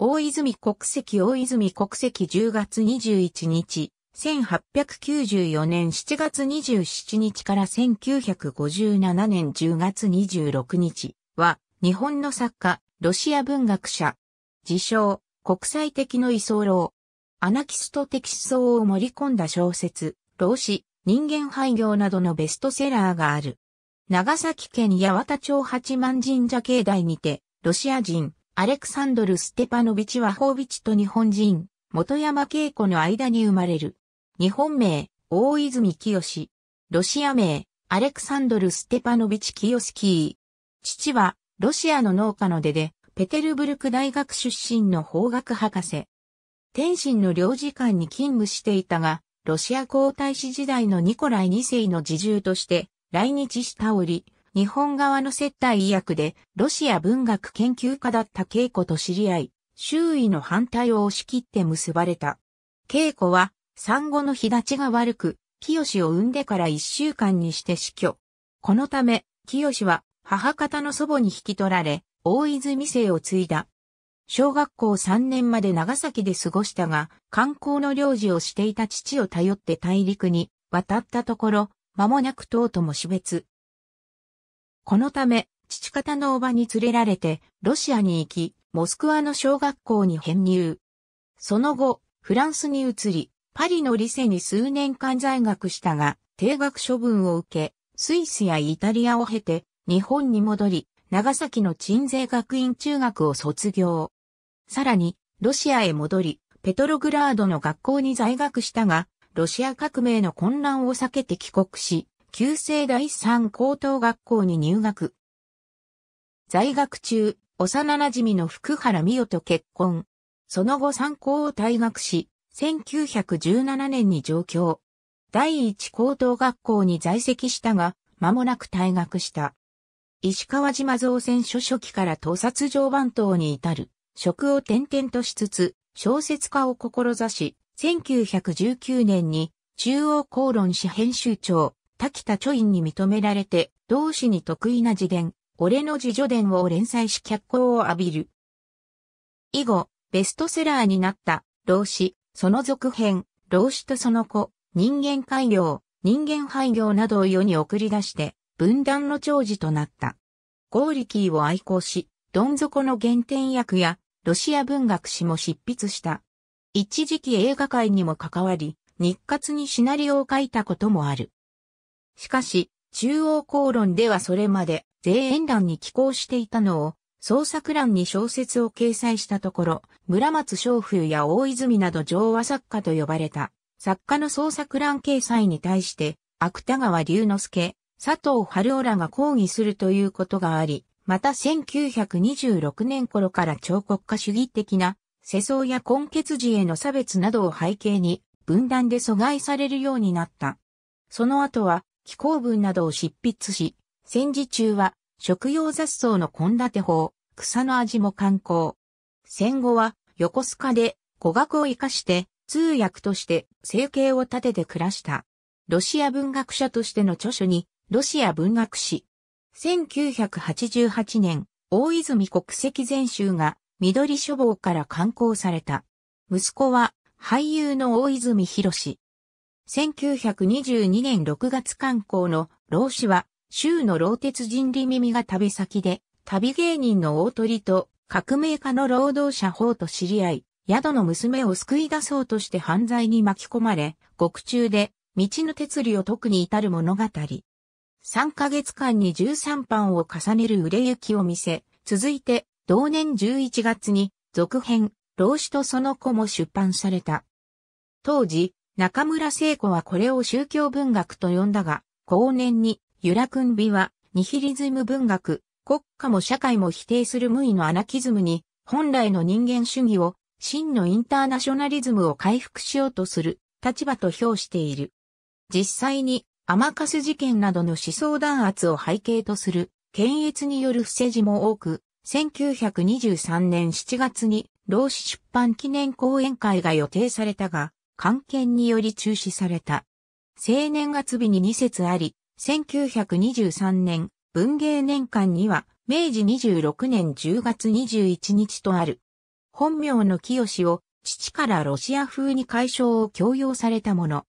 大泉国籍大泉国籍10月21日、1894年7月27日から1957年10月26日は、日本の作家、ロシア文学者、自称、国際的の居候、アナキスト的思想を盛り込んだ小説、老子、人間廃業などのベストセラーがある。長崎県八幡町八幡神社境内にて、ロシア人、アレクサンドル・ステパノビチ・ワホービチと日本人、元山恵子の間に生まれる。日本名、大泉清。ロシア名、アレクサンドル・ステパノビチ・キスキー。父は、ロシアの農家の出で、ペテルブルク大学出身の法学博士。天津の領事館に勤務していたが、ロシア皇太子時代のニコライ2世の侍従として、来日した折、日本側の接待医薬で、ロシア文学研究家だった稽古と知り合い、周囲の反対を押し切って結ばれた。稽古は、産後の日立ちが悪く、清を産んでから一週間にして死去。このため、清は母方の祖母に引き取られ、大泉姓を継いだ。小学校3年まで長崎で過ごしたが、観光の領事をしていた父を頼って大陸に渡ったところ、間もなく党とも死別。このため、父方の叔母に連れられて、ロシアに行き、モスクワの小学校に編入。その後、フランスに移り、パリのリセに数年間在学したが、定額処分を受け、スイスやイタリアを経て、日本に戻り、長崎の鎮西学院中学を卒業。さらに、ロシアへ戻り、ペトログラードの学校に在学したが、ロシア革命の混乱を避けて帰国し、旧制第三高等学校に入学。在学中、幼馴染の福原美代と結婚。その後三高を退学し、1917年に上京。第一高等学校に在籍したが、間もなく退学した。石川島造船所初期から盗撮常番島に至る、職を転々としつつ、小説家を志し、1919年に中央公論誌編集長、滝田著院に認められて、同志に得意な自伝、俺の自助伝を連載し脚光を浴びる。以後、ベストセラーになった、老子、その続編、老子とその子、人間改良、人間廃業などを世に送り出して、分断の長寿となった。ゴーリキーを愛好し、どん底の原点役や、ロシア文学史も執筆した。一時期映画界にも関わり、日活にシナリオを書いたこともある。しかし、中央公論ではそれまで全演欄に寄稿していたのを、創作欄に小説を掲載したところ、村松昌風や大泉など上和作家と呼ばれた、作家の創作欄掲載に対して、芥川龍之介、佐藤春夫らが抗議するということがあり、また1926年頃から彫刻家主義的な世相や根血児への差別などを背景に分断で阻害されるようになった。その後は気候文などを執筆し、戦時中は食用雑草の献立法、草の味も観光。戦後は横須賀で語学を活かして通訳として生計を立てて暮らした。ロシア文学者としての著書にロシア文学史。1988年、大泉国籍全集が緑書房から刊行された。息子は俳優の大泉博士。1922年6月刊行の老子は、州の老鉄人利耳が旅先で、旅芸人の大鳥と革命家の労働者法と知り合い、宿の娘を救い出そうとして犯罪に巻き込まれ、獄中で、道の鉄理を特に至る物語。3ヶ月間に13版を重ねる売れ行きを見せ、続いて、同年11月に、続編、老子とその子も出版された。当時、中村聖子はこれを宗教文学と呼んだが、後年に、ラクン美は、ニヒリズム文学、国家も社会も否定する無為のアナキズムに、本来の人間主義を、真のインターナショナリズムを回復しようとする立場と評している。実際に、アマカス事件などの思想弾圧を背景とする、検閲による不正事も多く、1923年7月に、老子出版記念講演会が予定されたが、官権により中止された。青年月日に2節あり、1923年、文芸年間には、明治26年10月21日とある。本名の清を、父からロシア風に解消を強要されたもの。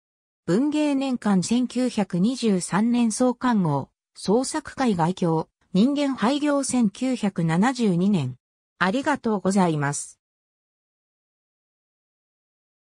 文芸年間1923年創刊号、創作会外教、人間廃業1972年。ありがとうございます。